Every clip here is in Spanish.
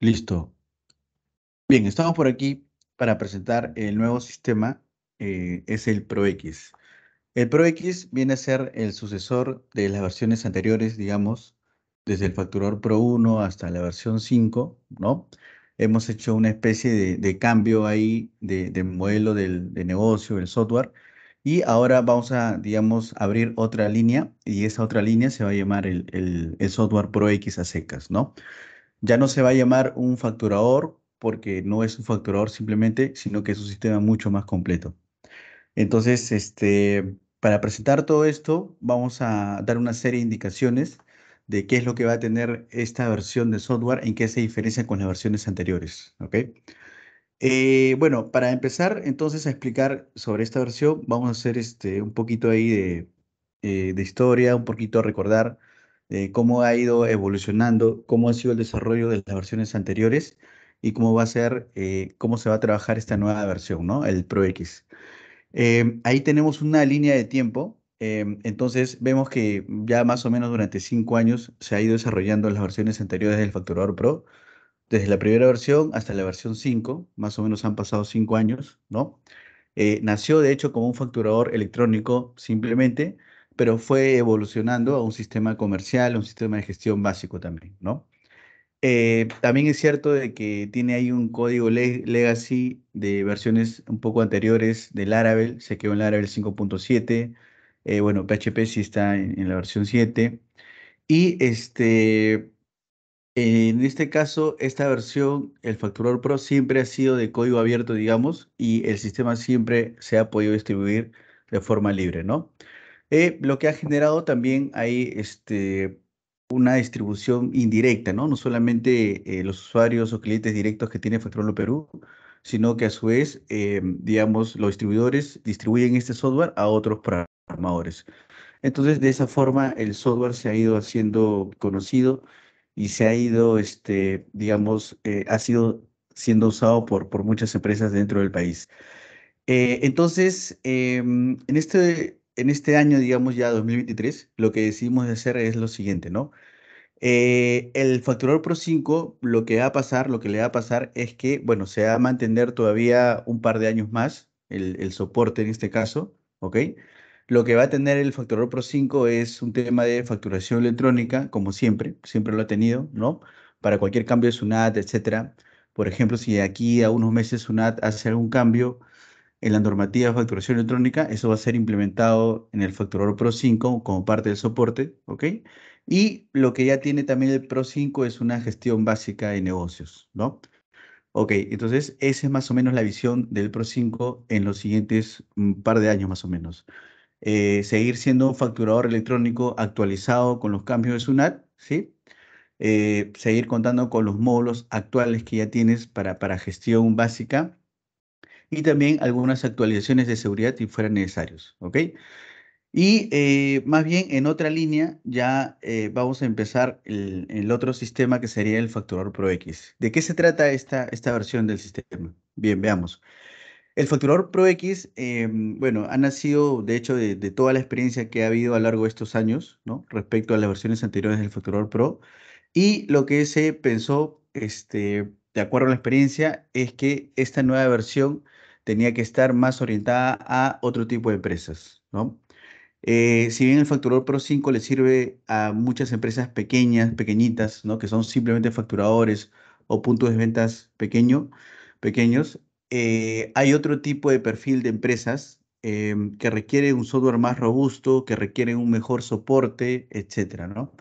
Listo. Bien, estamos por aquí para presentar el nuevo sistema, eh, es el ProX. El ProX viene a ser el sucesor de las versiones anteriores, digamos, desde el facturador Pro 1 hasta la versión 5, ¿no? Hemos hecho una especie de, cambio ahí de, modelo de negocio, del software, y ahora vamos a, digamos, abrir otra línea, y esa otra línea se va a llamar el, el, software ProX a secas, ¿no? Ya no se va a llamar un facturador porque no es un facturador simplemente, sino que es un sistema mucho más completo. Entonces, este, para presentar todo esto, vamos a dar una serie de indicaciones de qué es lo que va a tener esta versión de software, en qué se diferencia con las versiones anteriores. Eh, bueno, para empezar entonces a explicar sobre esta versión, vamos a hacer este, un poquito ahí de, eh, de historia, un poquito a recordar de eh, cómo ha ido evolucionando, cómo ha sido el desarrollo de las versiones anteriores y cómo va a ser, eh, cómo se va a trabajar esta nueva versión, ¿no? El Pro X. Em, ahí tenemos una línea de tiempo. Em, entonces vemos que ya más o menos durante cinco años se ha ido desarrollando las versiones anteriores del facturador Pro. Desde la primera versión hasta la versión 5, más o menos han pasado cinco años, ¿no? Eh, nació de hecho como un facturador electrónico simplemente pero fue evolucionando a un sistema comercial, a un sistema de gestión básico también, ¿no? Eh, también es cierto de que tiene ahí un código legacy de versiones un poco anteriores del Laravel, se quedó en Laravel 5.7, eh, bueno, PHP sí está en, la versión 7, y este, en este caso, esta versión, el Facturador Pro siempre ha sido de código abierto, digamos, y el sistema siempre se ha podido distribuir de forma libre, ¿no? Eh, lo que ha generado también hay este, una distribución indirecta, ¿no? No solamente eh, los usuarios o clientes directos que tiene Factorolo Perú, sino que a su vez, eh, digamos, los distribuidores distribuyen este software a otros programadores. Entonces, de esa forma, el software se ha ido haciendo conocido y se ha ido, este, digamos, ha sido siendo usado por, por muchas empresas dentro del país. entonces, em, en este en este año, digamos ya 2023, lo que decidimos hacer es lo siguiente, ¿no? Eh, el facturador Pro 5, lo que va a pasar, lo que le va a pasar es que, bueno, se va a mantener todavía un par de años más, el, soporte en este caso, ¿ok? Lo que va a tener el facturador Pro 5 es un tema de facturación electrónica, como siempre, siempre lo ha tenido, ¿no? Para cualquier cambio de SUNAT, etcétera. Por ejemplo, si de aquí a unos meses SUNAT hace algún cambio, en la normativa de facturación electrónica. Eso va a ser implementado en el facturador Pro 5 como parte del soporte, ¿ok? Y lo que ya tiene también el Pro 5 es una gestión básica de negocios, ¿no? Ok, entonces esa es más o menos la visión del Pro 5 en los siguientes mm, par de años más o menos. Eh, seguir siendo un facturador electrónico actualizado con los cambios de SUNAT, ¿sí? Eh, seguir contando con los módulos actuales que ya tienes para, para gestión básica y también algunas actualizaciones de seguridad si fueran necesarios, ¿ok? Y eh, más bien en otra línea ya eh, vamos a empezar el, otro sistema que sería el facturador PRO-X. ¿De qué se trata esta, esta versión del sistema? Bien, veamos. El facturador PRO-X, em, bueno, ha nacido de hecho de, toda la experiencia que ha habido a lo largo de estos años, ¿no? Respecto a las versiones anteriores del facturador Pro. Y lo que se pensó, este, de acuerdo a la experiencia, es que esta nueva versión tenía que estar más orientada a otro tipo de empresas, ¿no? Eh, si bien el facturador Pro 5 le sirve a muchas empresas pequeñas, pequeñitas, ¿no? que son simplemente facturadores o puntos de ventas pequeño, pequeños, eh, hay otro tipo de perfil de empresas eh, que requieren un software más robusto, que requieren un mejor soporte, etcétera, ¿no?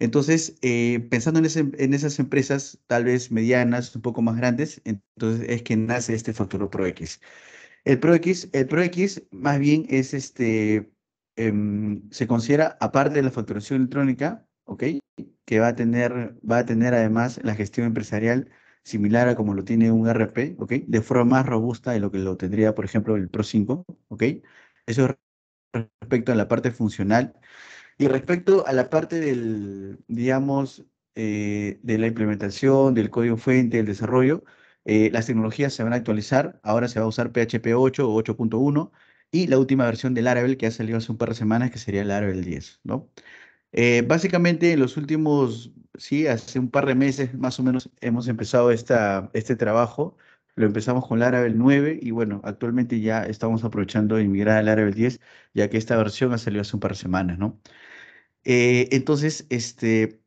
Entonces, eh, pensando en, esas empresas, tal vez medianas, un poco más grandes, entonces es que nace este factor ProX. El ProX, el ProX más bien es este, em, se considera, aparte de la facturación electrónica, ¿ok? Que va a tener, va a tener además la gestión empresarial similar a como lo tiene un RP, ¿ok? De forma más robusta de lo que lo tendría, por ejemplo, el Pro 5, ¿ok? Eso respecto a la parte funcional. Y respecto a la parte del, digamos, eh, de la implementación del código fuente, del desarrollo, eh, las tecnologías se van a actualizar. Ahora se va a usar PHP 8 o 8.1 y la última versión del Laravel que ha salido hace un par de semanas, que sería el Laravel 10, ¿no? Eh, básicamente, en los últimos, sí, hace un par de meses más o menos hemos empezado esta, este trabajo lo empezamos con Laravel 9 y bueno, actualmente ya estamos aprovechando de migrar a Laravel 10, ya que esta versión ha salido hace un par de semanas, ¿no? Eh, entonces, este,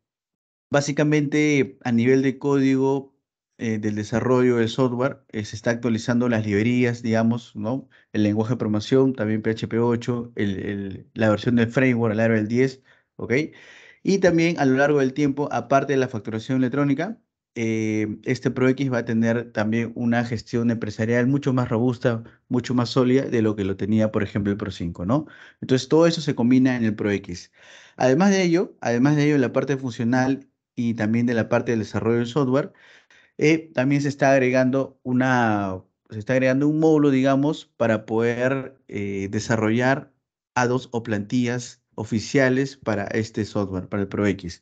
básicamente a nivel de código eh, del desarrollo del software, eh, se está actualizando las librerías, digamos, ¿no? El lenguaje de programación, también PHP 8, el, la versión del framework, Laravel 10, ¿ok? Y también a lo largo del tiempo, aparte de la facturación electrónica, eh, este este ProX va a tener también una gestión empresarial mucho más robusta, mucho más sólida de lo que lo tenía, por ejemplo, el Pro5, ¿no? Entonces, todo eso se combina en el ProX. Además de ello, además de ello, la parte funcional y también de la parte del desarrollo del software, eh, también se está agregando una, se está agregando un módulo, digamos, para poder eh, desarrollar ADOS o plantillas oficiales para este software, para el ProX.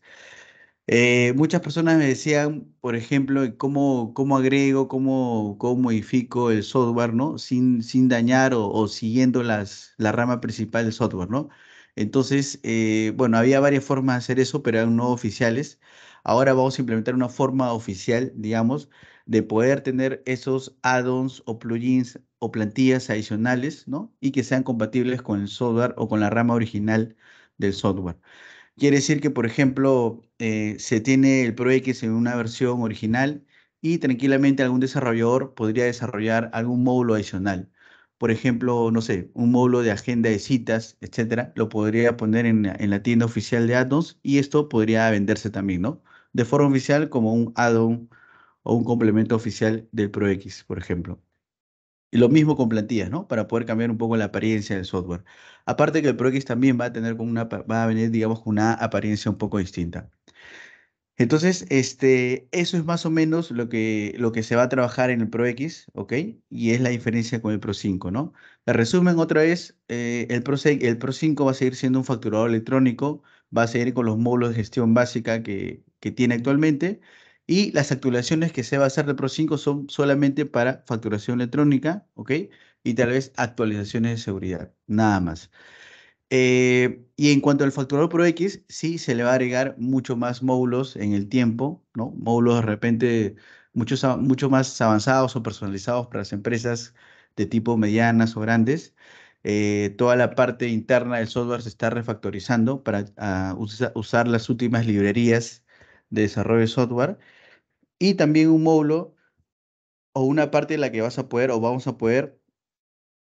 Eh, muchas personas me decían, por ejemplo, cómo, agrego, cómo, cómo modifico el software, ¿no? Sin, dañar o, siguiendo la rama principal del software, ¿no? Entonces, eh, bueno, había varias formas de hacer eso, pero eran no oficiales. Ahora vamos a implementar una forma oficial, digamos, de poder tener esos add-ons o plugins o plantillas adicionales, ¿no? Y que sean compatibles con el software o con la rama original del software. Quiere decir que, por ejemplo, eh, se tiene el ProX en una versión original y tranquilamente algún desarrollador podría desarrollar algún módulo adicional. Por ejemplo, no sé, un módulo de agenda de citas, etcétera, lo podría poner en, en la tienda oficial de Addons y esto podría venderse también, ¿no? De forma oficial como un add-on o un complemento oficial del ProX, por ejemplo lo mismo con plantillas, ¿no? Para poder cambiar un poco la apariencia del software. Aparte que el ProX también va a tener va a venir, digamos, con una apariencia un poco distinta. Entonces, este, eso es más o menos lo que, lo que se va a trabajar en el Pro X, ¿ok? Y es la diferencia con el Pro 5, ¿no? La resumen, otra vez, eh, el, Pro el Pro 5 va a seguir siendo un facturador electrónico, va a seguir con los módulos de gestión básica que, que tiene actualmente, y las actualizaciones que se va a hacer de Pro 5 son solamente para facturación electrónica, ¿ok? Y tal vez actualizaciones de seguridad, nada más. Eh, y en cuanto al facturador Pro X, sí se le va a agregar mucho más módulos en el tiempo, ¿no? Módulos de repente mucho más avanzados o personalizados para las empresas de tipo medianas o grandes. Eh, toda la parte interna del software se está refactorizando para ah, usar las últimas librerías de desarrollo de software y también un módulo o una parte de la que vas a poder o vamos a poder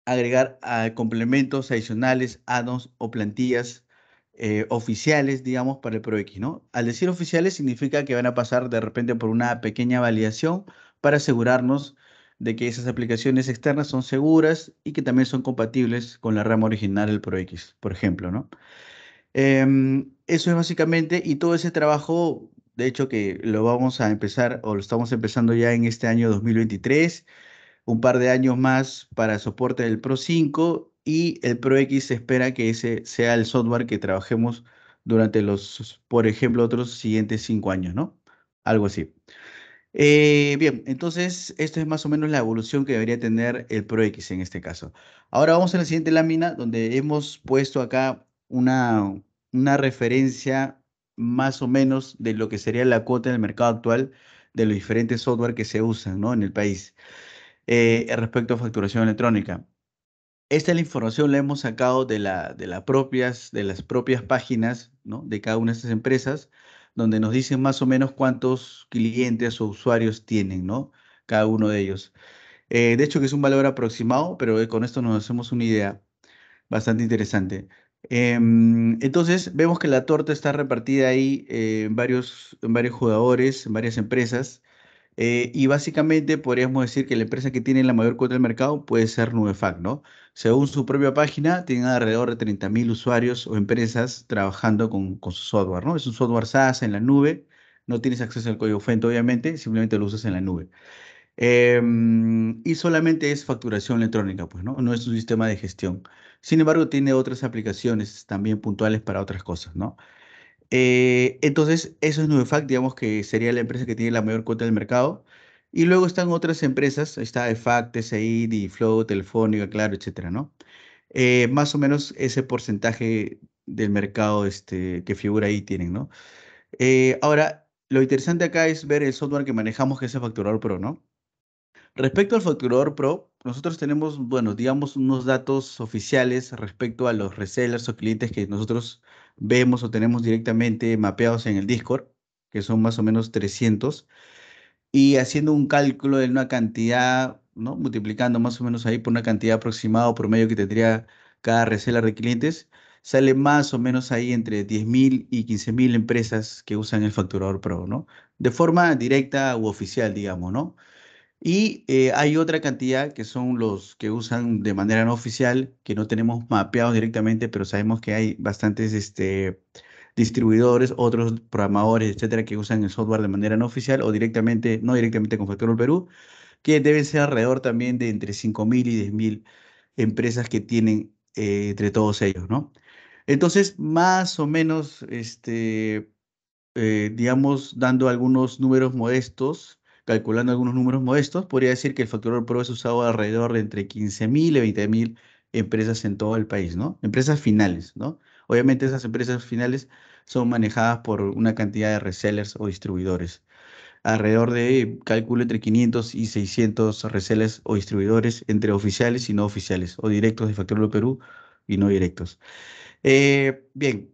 agregar ah, complementos adicionales, add-ons o plantillas eh, oficiales, digamos, para el ProX, ¿no? Al decir oficiales significa que van a pasar de repente por una pequeña validación para asegurarnos de que esas aplicaciones externas son seguras y que también son compatibles con la rama original del ProX, por ejemplo, ¿no? Em, eso es básicamente, y todo ese trabajo de hecho que lo vamos a empezar o lo estamos empezando ya en este año 2023, un par de años más para soporte del Pro 5 y el Pro X se espera que ese sea el software que trabajemos durante los, por ejemplo, otros siguientes cinco años, ¿no? Algo así. Eh, bien, entonces esto es más o menos la evolución que debería tener el Pro X en este caso. Ahora vamos a la siguiente lámina donde hemos puesto acá una, una referencia más o menos de lo que sería la cuota en el mercado actual de los diferentes software que se usan ¿no? en el país eh, respecto a facturación electrónica. Esta es la información la hemos sacado de, la, de, las propias, de las propias páginas de cada una de estas empresas, donde nos dicen más o menos cuántos clientes o usuarios tienen ¿no? cada uno de ellos. Eh, de hecho, que es un valor aproximado, pero eh, con esto nos hacemos una idea bastante interesante. Em, entonces, vemos que la torta está repartida ahí eh, en, varios, varios jugadores, en varias empresas. Eh, y básicamente podríamos decir que la empresa que tiene la mayor cuota del mercado puede ser NubeFact ¿no? Según su propia página, tienen alrededor de 30.000 usuarios o empresas trabajando con, con, su software, ¿no? Es un software SaaS en la nube, no tienes acceso al código fuente, obviamente, simplemente lo usas en la nube. Em, y solamente es facturación electrónica, pues, ¿no? No es un sistema de gestión. Sin embargo, tiene otras aplicaciones también puntuales para otras cosas, ¿no? Eh, entonces, eso es Nubefact, digamos que sería la empresa que tiene la mayor cuota del mercado. Y luego están otras empresas, está EFACT, TSI, Flow, Telefónica, Claro, etcétera, ¿no? Eh, más o menos ese porcentaje del mercado este, que figura ahí tienen, ¿no? Eh, ahora, lo interesante acá es ver el software que manejamos, que es el Facturador Pro, ¿no? Respecto al Facturador Pro, nosotros tenemos, bueno, digamos, unos datos oficiales respecto a los resellers o clientes que nosotros vemos o tenemos directamente mapeados en el Discord, que son más o menos 300, y haciendo un cálculo de una cantidad, ¿no? Multiplicando más o menos ahí por una cantidad aproximada o promedio que tendría cada reseller de clientes, sale más o menos ahí entre 10.000 y 15.000 empresas que usan el facturador Pro, ¿no? De forma directa u oficial, digamos, ¿no? Y eh, hay otra cantidad que son los que usan de manera no oficial, que no tenemos mapeados directamente, pero sabemos que hay bastantes este, distribuidores, otros programadores, etcétera, que usan el software de manera no oficial o directamente, no directamente con Factor Perú, que deben ser alrededor también de entre 5.000 y 10.000 empresas que tienen eh, entre todos ellos, ¿no? Entonces, más o menos, este, eh, digamos, dando algunos números modestos, Calculando algunos números modestos, podría decir que el factor Pro es usado alrededor de entre 15.000 y 20.000 empresas en todo el país, ¿no? Empresas finales, ¿no? Obviamente esas empresas finales son manejadas por una cantidad de resellers o distribuidores. Alrededor de, cálculo entre 500 y 600 resellers o distribuidores entre oficiales y no oficiales, o directos de Factor Perú y no directos. Eh, bien,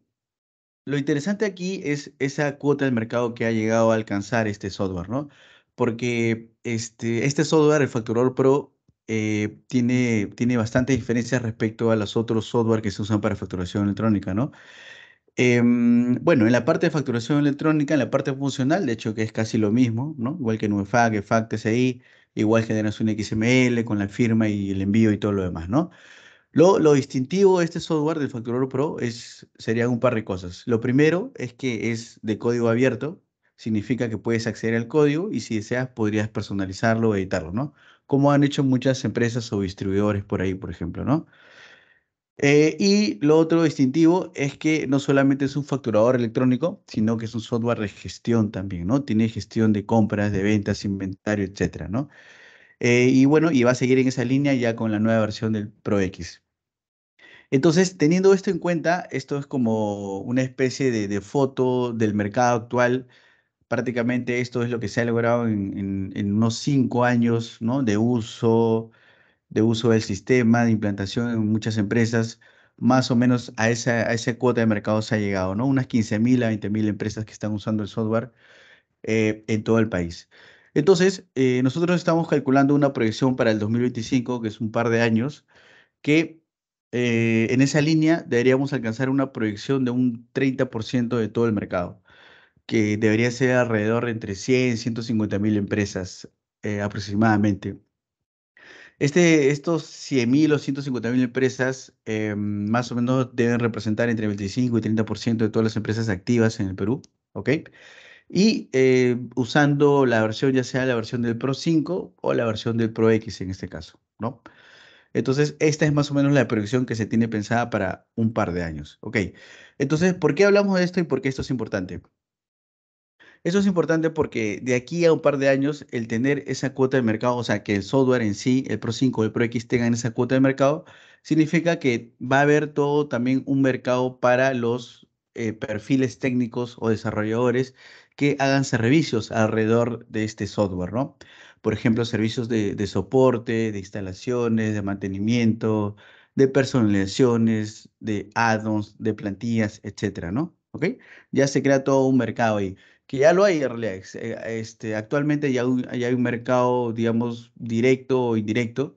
lo interesante aquí es esa cuota del mercado que ha llegado a alcanzar este software, ¿no? porque este, este, software, el Facturador Pro, eh, tiene, tiene bastantes diferencias respecto a los otros software que se usan para facturación electrónica, ¿no? Em, bueno, en la parte de facturación electrónica, en la parte funcional, de hecho que es casi lo mismo, ¿no? Igual que FAC, EFAC, TCI, igual generas un XML con la firma y el envío y todo lo demás, ¿no? Lo, distintivo de este software del Facturador Pro es, sería un par de cosas. Lo primero es que es de código abierto, significa que puedes acceder al código y si deseas podrías personalizarlo o editarlo, ¿no? Como han hecho muchas empresas o distribuidores por ahí, por ejemplo, ¿no? Eh, y lo otro distintivo es que no solamente es un facturador electrónico, sino que es un software de gestión también, ¿no? Tiene gestión de compras, de ventas, inventario, etcétera, ¿no? Eh, y bueno, y va a seguir en esa línea ya con la nueva versión del Pro X. Entonces, teniendo esto en cuenta, esto es como una especie de, de foto del mercado actual prácticamente esto es lo que se ha logrado en, unos cinco años ¿no? de, uso, de uso del sistema, de implantación en muchas empresas. Más o menos a esa, a esa cuota de mercado se ha llegado, ¿no? Unas 15.000 a 20.000 empresas que están usando el software eh, en todo el país. Entonces, eh, nosotros estamos calculando una proyección para el 2025, que es un par de años, que eh, en esa línea deberíamos alcanzar una proyección de un 30% de todo el mercado que debería ser alrededor entre 100 y 150 mil empresas eh, aproximadamente. Este, estos 100 mil o 150 mil empresas eh, más o menos deben representar entre 25 y 30% de todas las empresas activas en el Perú, ¿ok? Y eh, usando la versión, ya sea la versión del Pro 5 o la versión del Pro X en este caso, ¿no? Entonces, esta es más o menos la proyección que se tiene pensada para un par de años. Ok, entonces, ¿por qué hablamos de esto y por qué esto es importante? Eso es importante porque de aquí a un par de años, el tener esa cuota de mercado, o sea, que el software en sí, el Pro 5 o el Pro X tengan esa cuota de mercado, significa que va a haber todo también un mercado para los eh, perfiles técnicos o desarrolladores que hagan servicios alrededor de este software, ¿no? Por ejemplo, servicios de, de soporte, de instalaciones, de mantenimiento, de personalizaciones, de add-ons, de plantillas, etcétera, ¿no? ¿Ok? Ya se crea todo un mercado ahí que ya lo hay en realidad. Eh, este, actualmente ya, hay un mercado, digamos, directo o indirecto.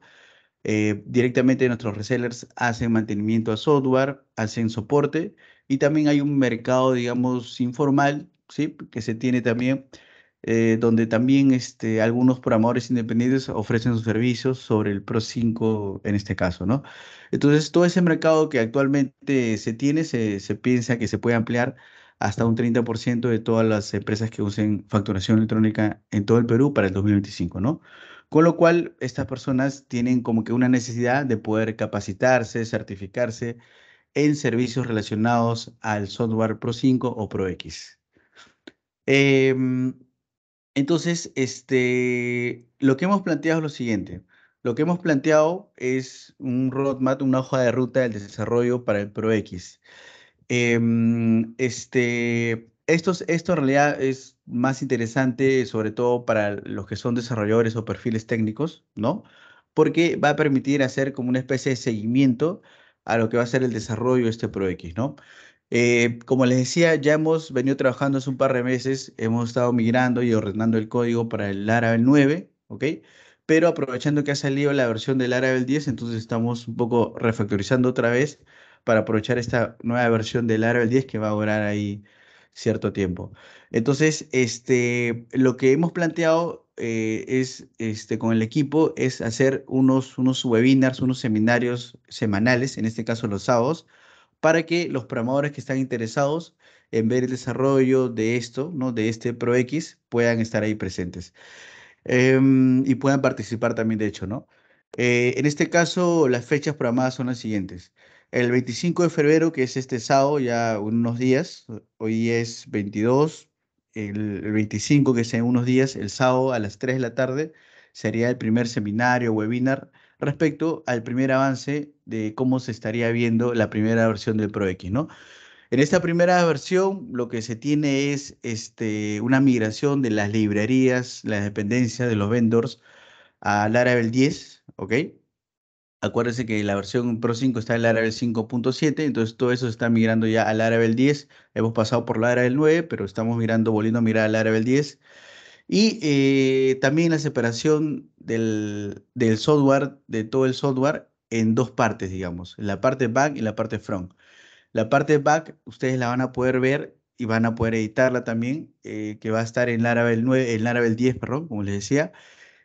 Eh, directamente nuestros resellers hacen mantenimiento a software, hacen soporte y también hay un mercado, digamos, informal, ¿sí? Que se tiene también, eh, donde también este, algunos programadores independientes ofrecen sus servicios sobre el Pro 5 en este caso, ¿no? Entonces, todo ese mercado que actualmente se tiene, se, se piensa que se puede ampliar hasta un 30% de todas las empresas que usen facturación electrónica en todo el Perú para el 2025, ¿no? Con lo cual, estas personas tienen como que una necesidad de poder capacitarse, certificarse en servicios relacionados al software Pro 5 o Pro X. Em, entonces, este, lo que hemos planteado es lo siguiente. Lo que hemos planteado es un roadmap, una hoja de ruta del desarrollo para el Pro X. Em, este, esto, esto en realidad es más interesante, sobre todo para los que son desarrolladores o perfiles técnicos, ¿no? Porque va a permitir hacer como una especie de seguimiento a lo que va a ser el desarrollo de este ProX, ¿no? Eh, como les decía, ya hemos venido trabajando hace un par de meses, hemos estado migrando y ordenando el código para el Laravel 9, ¿ok? Pero aprovechando que ha salido la versión del Laravel 10, entonces estamos un poco refactorizando otra vez para aprovechar esta nueva versión del Laravel 10 que va a durar ahí cierto tiempo. Entonces, este, lo que hemos planteado eh, es, este, con el equipo es hacer unos, unos webinars, unos seminarios semanales, en este caso los sábados, para que los programadores que están interesados en ver el desarrollo de esto, ¿no? de este ProX, puedan estar ahí presentes em, y puedan participar también, de hecho, ¿no? Eh, en este caso, las fechas programadas son las siguientes. El 25 de febrero, que es este sábado, ya unos días, hoy es 22, el 25, que es en unos días, el sábado a las 3 de la tarde, sería el primer seminario, webinar, respecto al primer avance de cómo se estaría viendo la primera versión del ProX, ¿no? En esta primera versión lo que se tiene es este, una migración de las librerías, las dependencias de los vendors a Laravel 10, ¿ok? Acuérdense que la versión Pro 5 está en Laravel 5.7, entonces todo eso está migrando ya a Laravel 10. Hemos pasado por Laravel 9, pero estamos mirando, volviendo a mirar a Laravel 10. Y eh, también la separación del, software, de todo el software, en dos partes, digamos, la parte back y la parte front. La parte back ustedes la van a poder ver y van a poder editarla también, eh, que va a estar en Laravel 9, en Laravel 10, perdón, como les decía.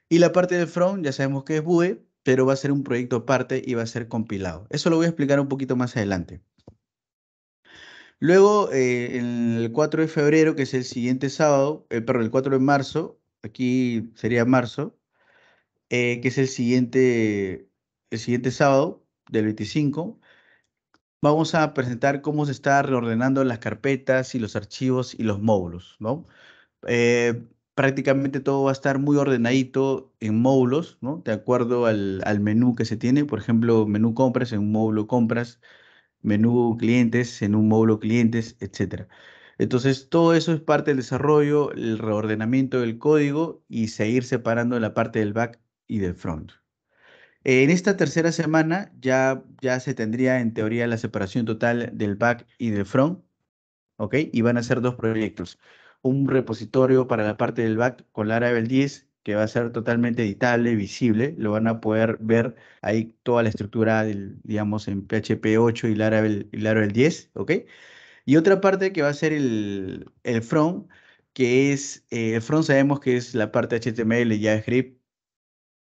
Y la parte de front, ya sabemos que es Vue pero va a ser un proyecto aparte y va a ser compilado. Eso lo voy a explicar un poquito más adelante. Luego, eh, el 4 de febrero, que es el siguiente sábado, eh, perdón, el 4 de marzo, aquí sería marzo, eh, que es el siguiente, el siguiente sábado del 25, vamos a presentar cómo se está reordenando las carpetas y los archivos y los módulos, ¿no? prácticamente todo va a estar muy ordenadito en módulos, ¿no? De acuerdo al, menú que se tiene. Por ejemplo, menú compras en un módulo compras, menú clientes en un módulo clientes, etc. Entonces, todo eso es parte del desarrollo, el reordenamiento del código y seguir separando la parte del back y del front. En esta tercera semana ya, ya se tendría en teoría la separación total del back y del front, ¿ok? Y van a ser dos proyectos un repositorio para la parte del back con Laravel 10 que va a ser totalmente editable, visible, lo van a poder ver ahí toda la estructura, del, digamos, en PHP 8 y Laravel, Laravel 10, ¿ok? Y otra parte que va a ser el, front, que es, eh, el front sabemos que es la parte HTML, y JavaScript,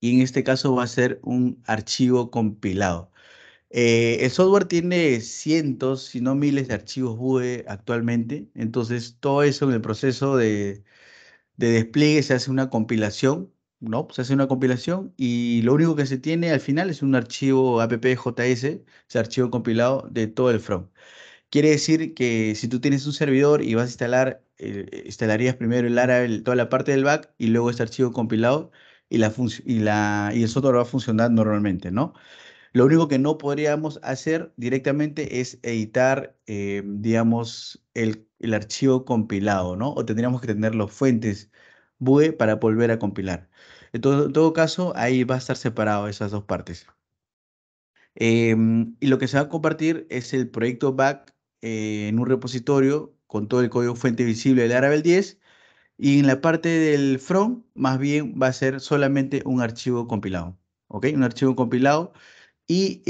y en este caso va a ser un archivo compilado. Eh, el software tiene cientos, si no miles de archivos .vue actualmente, entonces todo eso en el proceso de, despliegue se hace una compilación, ¿no? Se hace una compilación y lo único que se tiene al final es un archivo appjs, ese archivo compilado de todo el front. Quiere decir que si tú tienes un servidor y vas a instalar, eh, instalarías primero el Laravel, toda la parte del back y luego este archivo compilado y, la y, y el software va a funcionar normalmente, ¿no? Lo único que no podríamos hacer directamente es editar, eh, digamos, el, archivo compilado, ¿no? O tendríamos que tener los fuentes BUE para volver a compilar. En todo, caso, ahí va a estar separado esas dos partes. Em, y lo que se va a compartir es el proyecto back eh, en un repositorio con todo el código fuente visible de Laravel 10 y en la parte del front más bien va a ser solamente un archivo compilado, ¿ok? Un archivo compilado y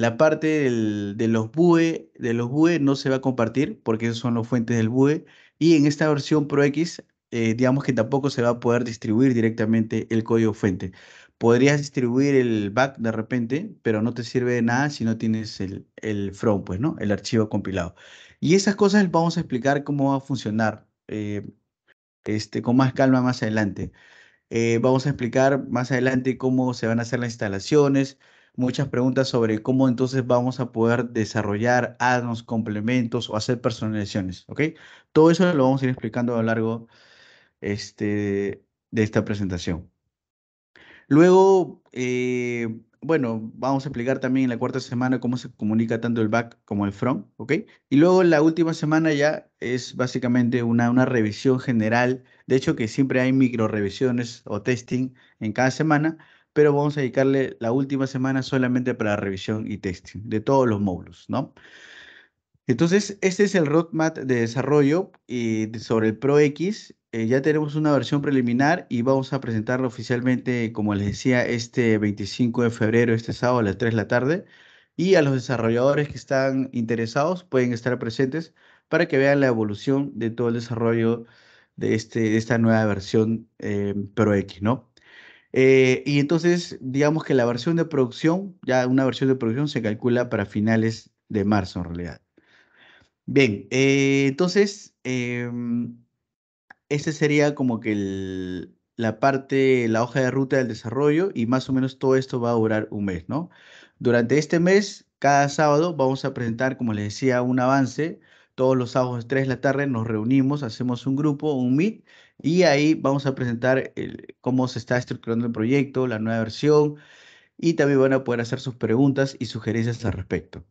la parte de los BUE, de los no se va a compartir porque esos son los fuentes del BUE y en esta versión Pro X eh, digamos que tampoco se va a poder distribuir directamente el código fuente. Podrías distribuir el back de repente, pero no te sirve de nada si no tienes el, el front, pues, ¿no? El archivo compilado. Y esas cosas vamos a explicar cómo va a funcionar eh, este, con más calma más adelante. Eh, vamos a explicar más adelante cómo se van a hacer las instalaciones, muchas preguntas sobre cómo entonces vamos a poder desarrollar addons, complementos o hacer personalizaciones, ¿ok? Todo eso lo vamos a ir explicando a lo largo este, de esta presentación. Luego, eh, bueno, vamos a explicar también en la cuarta semana cómo se comunica tanto el back como el front, ¿ok? Y luego la última semana ya es básicamente una, una revisión general, de hecho que siempre hay micro revisiones o testing en cada semana, pero vamos a dedicarle la última semana solamente para revisión y testing de todos los módulos, ¿no? Entonces, este es el roadmap de desarrollo eh, sobre el Pro X. Eh, ya tenemos una versión preliminar y vamos a presentarla oficialmente, como les decía, este 25 de febrero, este sábado a las 3 de la tarde. Y a los desarrolladores que están interesados pueden estar presentes para que vean la evolución de todo el desarrollo de, este, esta nueva versión eh, Pro X, ¿no? Eh, y entonces, digamos que la versión de producción, ya una versión de producción se calcula para finales de marzo en realidad. Bien, entonces, em, ese sería como que la parte, la hoja de ruta del desarrollo y más o menos todo esto va a durar un mes, ¿no? Durante este mes, cada sábado vamos a presentar, como les decía, un avance. Todos los sábados 3 de la tarde nos reunimos, hacemos un grupo, un meet, y ahí vamos a presentar cómo se está estructurando el proyecto, la nueva versión, y también van a poder hacer sus preguntas y sugerencias al respecto.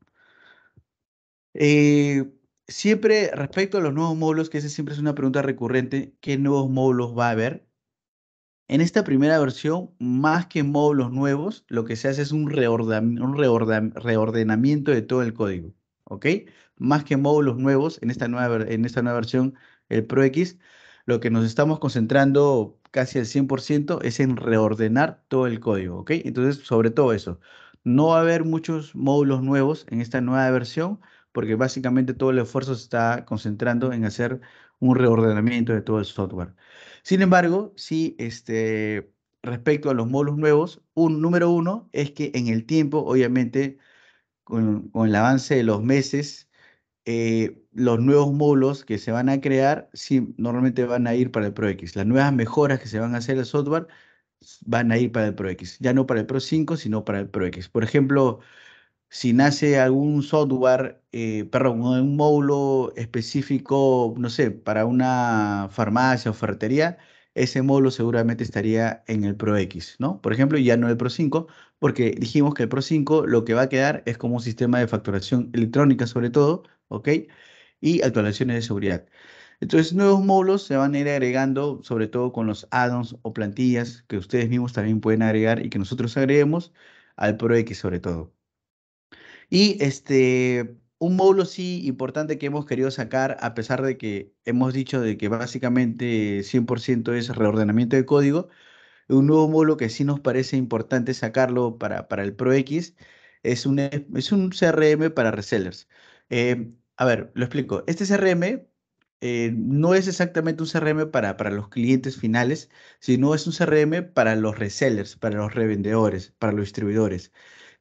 Eh, siempre respecto a los nuevos módulos, que esa siempre es una pregunta recurrente, ¿qué nuevos módulos va a haber? En esta primera versión, más que módulos nuevos, lo que se hace es un, reordenamiento de todo el código, ¿ok? Más que módulos nuevos, en esta nueva, en esta nueva versión, el ProX, lo que nos estamos concentrando casi al 100% es en reordenar todo el código, ¿ok? Entonces, sobre todo eso, no va a haber muchos módulos nuevos en esta nueva versión, porque básicamente todo el esfuerzo se está concentrando en hacer un reordenamiento de todo el software. Sin embargo, sí, este, respecto a los módulos nuevos, un número uno es que en el tiempo, obviamente, con, el avance de los meses, eh, los nuevos módulos que se van a crear, sí, normalmente van a ir para el Pro X. Las nuevas mejoras que se van a hacer al software van a ir para el Pro X. Ya no para el Pro 5, sino para el Pro X. Por ejemplo, si nace algún software, eh, perdón, un módulo específico, no sé, para una farmacia o ferretería, ese módulo seguramente estaría en el Pro X, ¿no? Por ejemplo, ya no el Pro 5, porque dijimos que el Pro 5 lo que va a quedar es como un sistema de facturación electrónica sobre todo, ¿ok? Y actualizaciones de seguridad. Entonces, nuevos módulos se van a ir agregando, sobre todo con los add-ons o plantillas que ustedes mismos también pueden agregar y que nosotros agreguemos al Pro X sobre todo. Y este, un módulo sí importante que hemos querido sacar, a pesar de que hemos dicho de que básicamente 100% es reordenamiento de código, un nuevo módulo que sí nos parece importante sacarlo para, para el ProX es un, es un CRM para resellers. Eh, a ver, lo explico. Este CRM eh, no es exactamente un CRM para, para los clientes finales, sino es un CRM para los resellers, para los revendedores, para los distribuidores.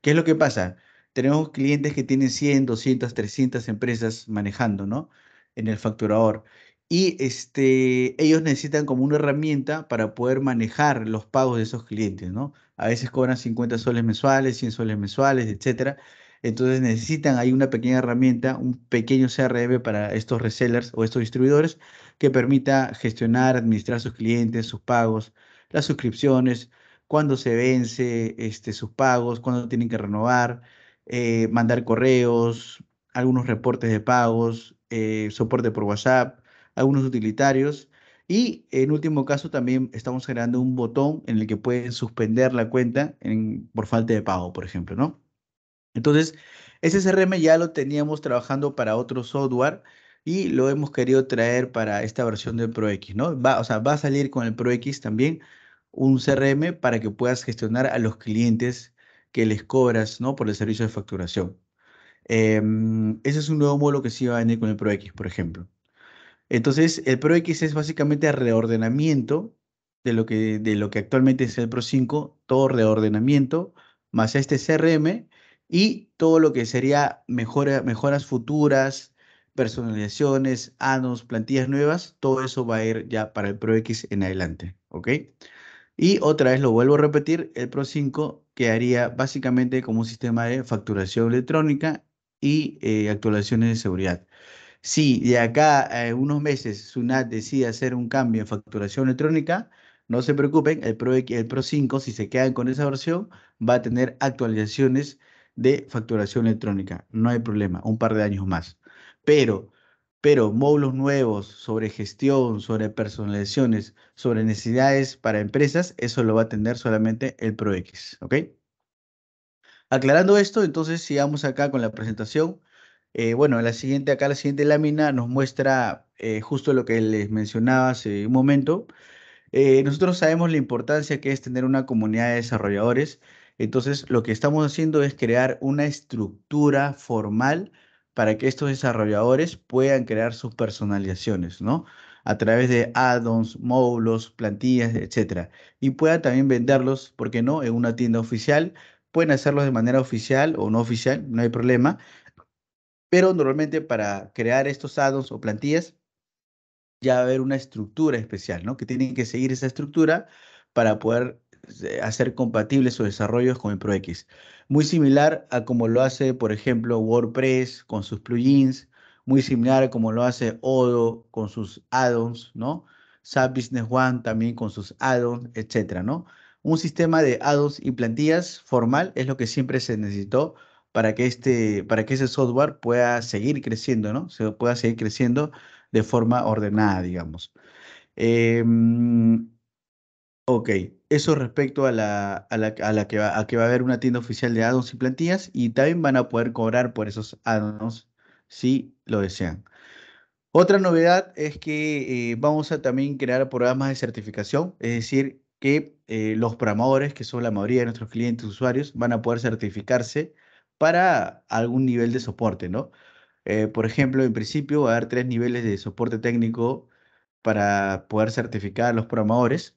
¿Qué es lo que pasa? tenemos clientes que tienen 100, 200, 300 empresas manejando, ¿no? En el facturador. Y este, ellos necesitan como una herramienta para poder manejar los pagos de esos clientes, ¿no? A veces cobran 50 soles mensuales, 100 soles mensuales, etcétera. Entonces necesitan ahí una pequeña herramienta, un pequeño CRM para estos resellers o estos distribuidores que permita gestionar, administrar sus clientes, sus pagos, las suscripciones, cuándo se vence este, sus pagos, cuándo tienen que renovar, eh, mandar correos, algunos reportes de pagos, eh, soporte por WhatsApp, algunos utilitarios. Y en último caso también estamos generando un botón en el que pueden suspender la cuenta por falta de pago, por ejemplo, ¿no? Entonces, ese CRM ya lo teníamos trabajando para otro software y lo hemos querido traer para esta versión del X, ¿no? Va, o sea, va a salir con el Pro X también un CRM para que puedas gestionar a los clientes que les cobras ¿no? por el servicio de facturación. Em, ese es un nuevo módulo que sí va a venir con el ProX, por ejemplo. Entonces, el ProX es básicamente reordenamiento de lo que, de lo que actualmente es el Pro 5, todo reordenamiento, más este CRM y todo lo que sería mejoras futuras, personalizaciones, anos, plantillas nuevas, todo eso va a ir ya para el ProX en adelante, ¿ok? Y otra vez lo vuelvo a repetir, el Pro 5 quedaría básicamente como un sistema de facturación electrónica y eh, actualizaciones de seguridad. Si de acá a unos meses SUNAT decide hacer un cambio en facturación electrónica, no se preocupen, el Pro, el Pro 5, si se quedan con esa versión, va a tener actualizaciones de facturación electrónica. No hay problema, un par de años más. Pero pero módulos nuevos sobre gestión, sobre personalizaciones, sobre necesidades para empresas, eso lo va a tener solamente el ProX, ¿ok? Aclarando esto, entonces sigamos acá con la presentación. Eh, bueno, la siguiente, acá la siguiente lámina nos muestra eh, justo lo que les mencionaba hace un momento. Eh, nosotros sabemos la importancia que es tener una comunidad de desarrolladores, entonces lo que estamos haciendo es crear una estructura formal para que estos desarrolladores puedan crear sus personalizaciones, ¿no? A través de add-ons, módulos, plantillas, etc. Y puedan también venderlos, ¿por qué no?, en una tienda oficial. Pueden hacerlos de manera oficial o no oficial, no hay problema. Pero normalmente para crear estos add-ons o plantillas, ya va a haber una estructura especial, ¿no? Que tienen que seguir esa estructura para poder hacer compatibles sus desarrollos con el ProX. Muy similar a como lo hace, por ejemplo, WordPress con sus plugins, muy similar a como lo hace Odo con sus add-ons, ¿no? SAP Business One también con sus add-ons, etcétera, ¿no? Un sistema de add-ons y plantillas formal es lo que siempre se necesitó para que, este, para que ese software pueda seguir creciendo, ¿no? Se pueda seguir creciendo de forma ordenada, digamos. Em, ok. Eso respecto a la, que, va, a que va a haber una tienda oficial de addons y plantillas y también van a poder cobrar por esos addons si lo desean. Otra novedad es que eh, vamos a también crear programas de certificación, es decir, que eh, los programadores, que son la mayoría de nuestros clientes usuarios, van a poder certificarse para algún nivel de soporte, ¿no? Eh, por ejemplo, en principio va a haber tres niveles de soporte técnico para poder certificar a los programadores.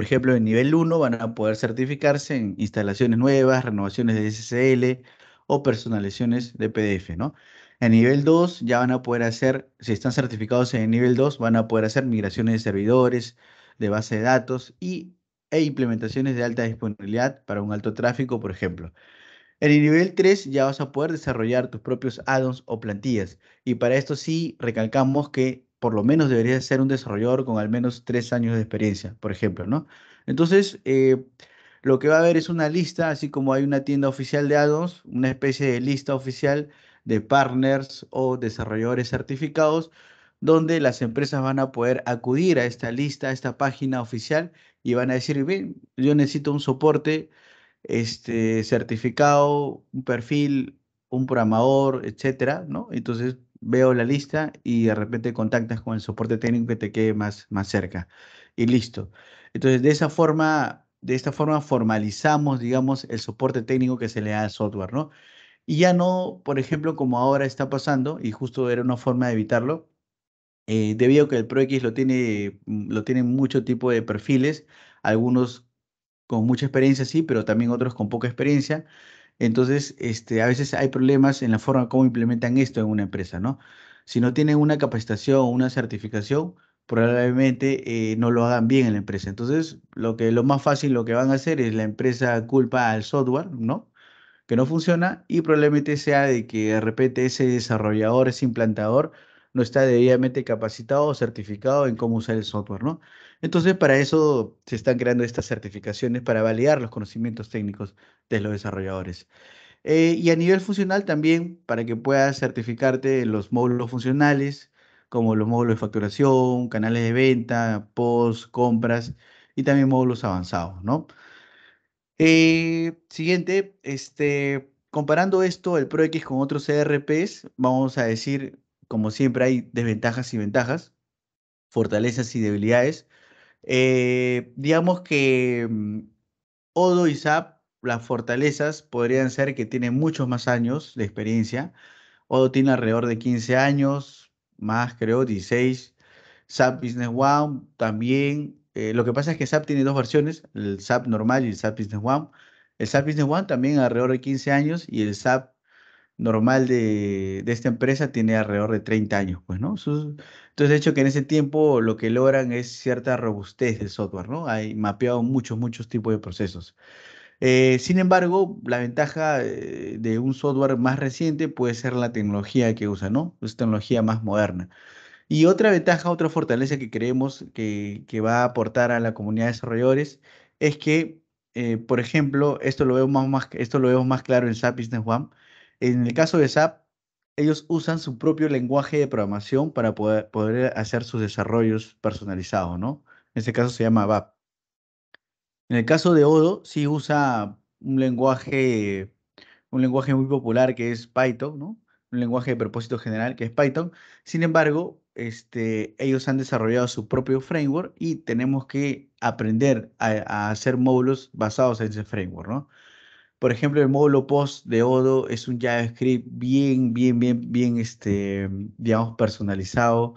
Por ejemplo, en nivel 1 van a poder certificarse en instalaciones nuevas, renovaciones de SSL o personalizaciones de PDF, ¿no? En nivel 2 ya van a poder hacer, si están certificados en nivel 2, van a poder hacer migraciones de servidores, de base de datos y, e implementaciones de alta disponibilidad para un alto tráfico, por ejemplo. En el nivel 3 ya vas a poder desarrollar tus propios add-ons o plantillas. Y para esto sí recalcamos que por lo menos debería ser un desarrollador con al menos tres años de experiencia, por ejemplo, ¿no? Entonces, eh, lo que va a haber es una lista, así como hay una tienda oficial de Ados, una especie de lista oficial de partners o desarrolladores certificados, donde las empresas van a poder acudir a esta lista, a esta página oficial, y van a decir, bien, yo necesito un soporte este, certificado, un perfil, un programador, etcétera, ¿no? Entonces veo la lista y de repente contactas con el soporte técnico que te quede más, más cerca. Y listo. Entonces, de esa forma, de esta forma formalizamos, digamos, el soporte técnico que se le da al software, ¿no? Y ya no, por ejemplo, como ahora está pasando, y justo era una forma de evitarlo, eh, debido a que el ProX lo tiene, mm, lo tiene mucho tipo de perfiles, algunos con mucha experiencia, sí, pero también otros con poca experiencia. Entonces, este, a veces hay problemas en la forma como implementan esto en una empresa, ¿no? Si no tienen una capacitación o una certificación, probablemente eh, no lo hagan bien en la empresa. Entonces, lo, que, lo más fácil lo que van a hacer es la empresa culpa al software, ¿no? Que no funciona y probablemente sea de que de repente ese desarrollador, ese implantador, no está debidamente capacitado o certificado en cómo usar el software, ¿no? Entonces, para eso se están creando estas certificaciones para validar los conocimientos técnicos de los desarrolladores. Eh, y a nivel funcional también, para que puedas certificarte en los módulos funcionales, como los módulos de facturación, canales de venta, post, compras y también módulos avanzados, ¿no? Eh, siguiente, este, comparando esto, el ProX con otros CRPs e vamos a decir, como siempre, hay desventajas y ventajas, fortalezas y debilidades. Eh, digamos que mm, Odo y SAP las fortalezas, podrían ser que tienen muchos más años de experiencia. Odo tiene alrededor de 15 años, más creo, 16. SAP Business One también. Eh, lo que pasa es que SAP tiene dos versiones, el SAP normal y el SAP Business One. El SAP Business One también alrededor de 15 años y el SAP normal de, de, esta empresa tiene alrededor de 30 años, pues, ¿no? entonces, de hecho, que en ese tiempo lo que logran es cierta robustez del software, ¿no? Hay mapeado muchos, muchos tipos de procesos. Eh, sin embargo, la ventaja eh, de un software más reciente puede ser la tecnología que usa, ¿no? Es tecnología más moderna. Y otra ventaja, otra fortaleza que creemos que, que va a aportar a la comunidad de desarrolladores es que, eh, por ejemplo, esto lo, vemos más, esto lo vemos más claro en SAP Business One, en el caso de SAP, ellos usan su propio lenguaje de programación para poder, hacer sus desarrollos personalizados, ¿no? En este caso se llama VAP. En el caso de Odo, sí usa un lenguaje, un lenguaje muy popular que es Python, ¿no? Un lenguaje de propósito general que es Python. Sin embargo, este, ellos han desarrollado su propio framework y tenemos que aprender a, a hacer módulos basados en ese framework, ¿no? Por ejemplo, el módulo post de Odo es un JavaScript bien, bien, bien, bien, este, digamos, personalizado.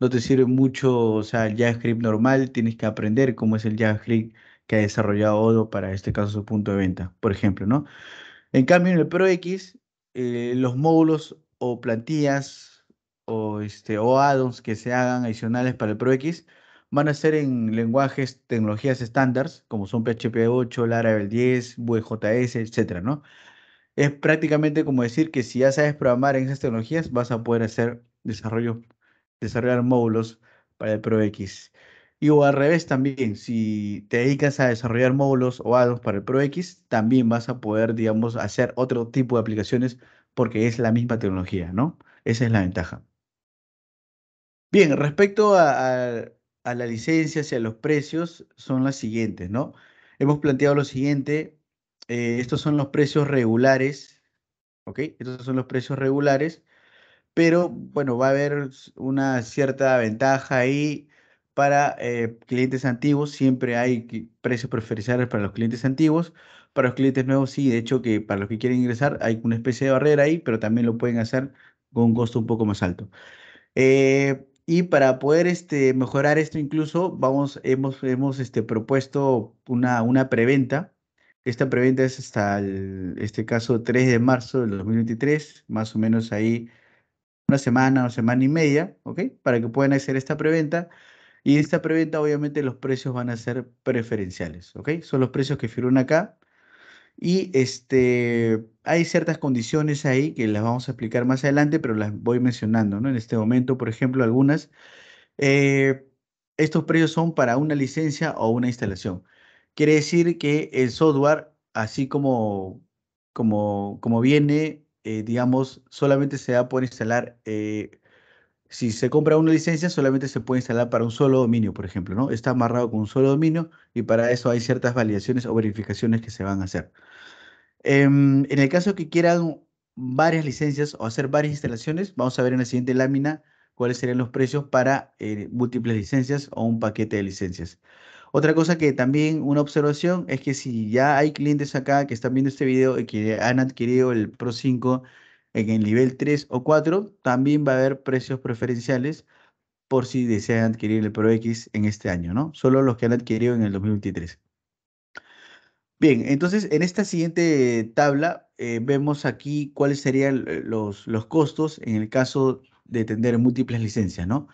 No te sirve mucho, o sea, el JavaScript normal, tienes que aprender cómo es el JavaScript que ha desarrollado Odo para este caso su punto de venta, por ejemplo, ¿no? En cambio, en el ProX, eh, los módulos o plantillas o, este, o add-ons que se hagan adicionales para el ProX, van a ser en lenguajes, tecnologías estándar, como son PHP 8, Laravel 10, VJS, etc. ¿no? Es prácticamente como decir que si ya sabes programar en esas tecnologías, vas a poder hacer desarrollo, desarrollar módulos para el Pro X. Y o al revés también, si te dedicas a desarrollar módulos o ADOS para el Pro X, también vas a poder, digamos, hacer otro tipo de aplicaciones porque es la misma tecnología, ¿no? Esa es la ventaja. Bien, respecto a a la licencia y a los precios son las siguientes, ¿no? Hemos planteado lo siguiente, eh, estos son los precios regulares, ¿ok? Estos son los precios regulares, pero bueno, va a haber una cierta ventaja ahí para eh, clientes antiguos, siempre hay precios preferenciales para los clientes antiguos, para los clientes nuevos sí, de hecho que para los que quieren ingresar hay una especie de barrera ahí, pero también lo pueden hacer con un costo un poco más alto. Eh, y para poder este, mejorar esto incluso, vamos, hemos, hemos este, propuesto una, una preventa. Esta preventa es hasta este caso 3 de marzo del 2023, más o menos ahí una semana o semana y media, ¿ok? Para que puedan hacer esta preventa. Y esta preventa obviamente los precios van a ser preferenciales, ¿ok? Son los precios que firman acá. Y este, hay ciertas condiciones ahí que las vamos a explicar más adelante, pero las voy mencionando, ¿no? En este momento, por ejemplo, algunas. Eh, estos precios son para una licencia o una instalación. Quiere decir que el software, así como, como, como viene, eh, digamos, solamente se da por instalar eh, si se compra una licencia, solamente se puede instalar para un solo dominio, por ejemplo, ¿no? Está amarrado con un solo dominio y para eso hay ciertas validaciones o verificaciones que se van a hacer. Em, en el caso que quieran varias licencias o hacer varias instalaciones, vamos a ver en la siguiente lámina cuáles serían los precios para eh, múltiples licencias o un paquete de licencias. Otra cosa que también una observación es que si ya hay clientes acá que están viendo este video y que han adquirido el Pro 5 en el nivel 3 o 4 también va a haber precios preferenciales por si desean adquirir el Pro X en este año, ¿no? Solo los que han adquirido en el 2023. Bien, entonces en esta siguiente tabla eh, vemos aquí cuáles serían los, los costos en el caso de tener múltiples licencias, ¿no?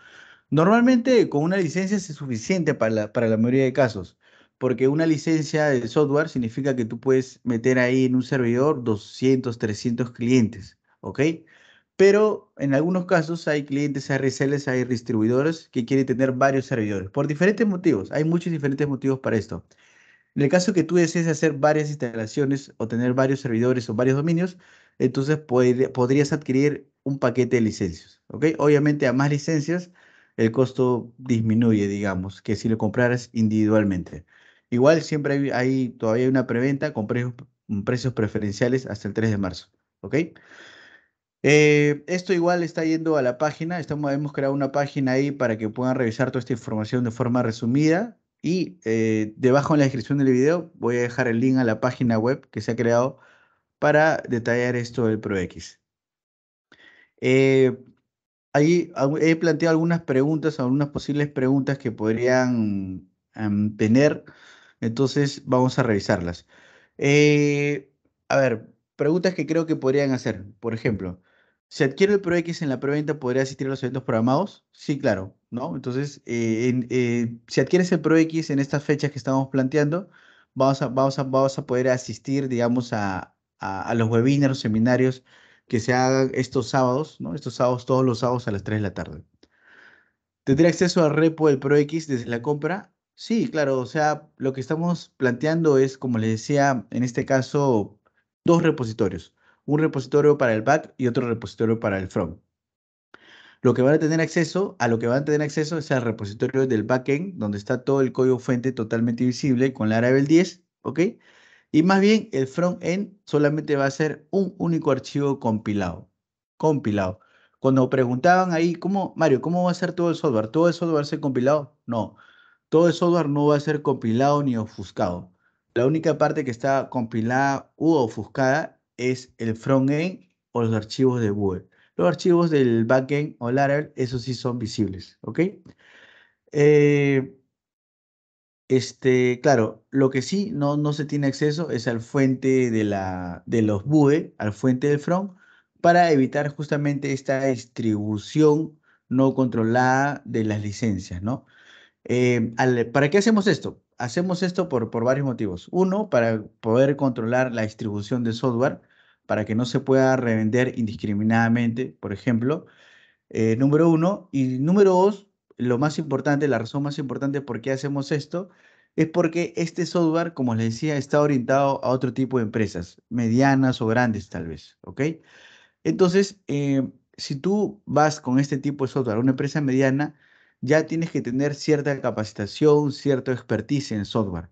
Normalmente con una licencia es suficiente para para la mayoría de casos, porque una licencia de software significa que tú puedes meter ahí en un servidor 200, 300 clientes. ¿ok? Pero en algunos casos hay clientes, hay hay distribuidores que quieren tener varios servidores por diferentes motivos. Hay muchos diferentes motivos para esto. En el caso que tú desees hacer varias instalaciones o tener varios servidores o varios dominios, entonces podrías adquirir un paquete de licencias. ¿ok? Obviamente a más licencias el costo disminuye, digamos, que si lo compraras individualmente. Igual siempre hay, todavía una preventa con precios, precios preferenciales hasta el 3 de marzo. ¿ok? Eh, esto igual está yendo a la página, estamos, hemos creado una página ahí para que puedan revisar toda esta información de forma resumida y eh, debajo en la descripción del video voy a dejar el link a la página web que se ha creado para detallar esto del ProX. Eh, ahí he planteado algunas preguntas, algunas posibles preguntas que podrían em, tener, entonces vamos a revisarlas. Eh, a ver, preguntas que creo que podrían hacer, por ejemplo. Si adquiere el Pro X en la preventa? ¿Podría asistir a los eventos programados? Sí, claro, ¿no? Entonces, eh, eh, si adquieres el Pro X en estas fechas que estamos planteando, vamos a, vamos a, vamos a poder asistir, digamos, a, los webinars, seminarios que se hagan estos sábados, ¿no? Estos sábados, todos los sábados a las 3 de la tarde. ¿Tendría acceso al repo del Pro X desde la compra? Sí, claro, o sea, lo que estamos planteando es, como les decía, en este caso, dos repositorios un repositorio para el back y otro repositorio para el front. Lo que van a tener acceso, a lo que van a tener acceso es al repositorio del backend, donde está todo el código fuente totalmente visible con la Laravel 10, ¿ok? Y más bien el front-end solamente va a ser un único archivo compilado, compilado. Cuando preguntaban ahí, ¿cómo, Mario, cómo va a ser todo el software? ¿Todo el software va a ser compilado? No, todo el software no va a ser compilado ni ofuscado. La única parte que está compilada u ofuscada es el front-end o los archivos de Vue, Los archivos del backend o Laravel, esos sí son visibles, ¿ok? Eh, este, claro, lo que sí no, no se tiene acceso es al fuente de, la, de los BUE, al fuente del front, para evitar justamente esta distribución no controlada de las licencias, ¿no? Eh, ¿Para qué hacemos esto? Hacemos esto por, por varios motivos. Uno, para poder controlar la distribución de software para que no se pueda revender indiscriminadamente, por ejemplo. Eh, número uno. Y número dos, lo más importante, la razón más importante por qué hacemos esto, es porque este software, como les decía, está orientado a otro tipo de empresas, medianas o grandes tal vez, ¿ok? Entonces, eh, si tú vas con este tipo de software a una empresa mediana, ya tienes que tener cierta capacitación, cierta expertise en software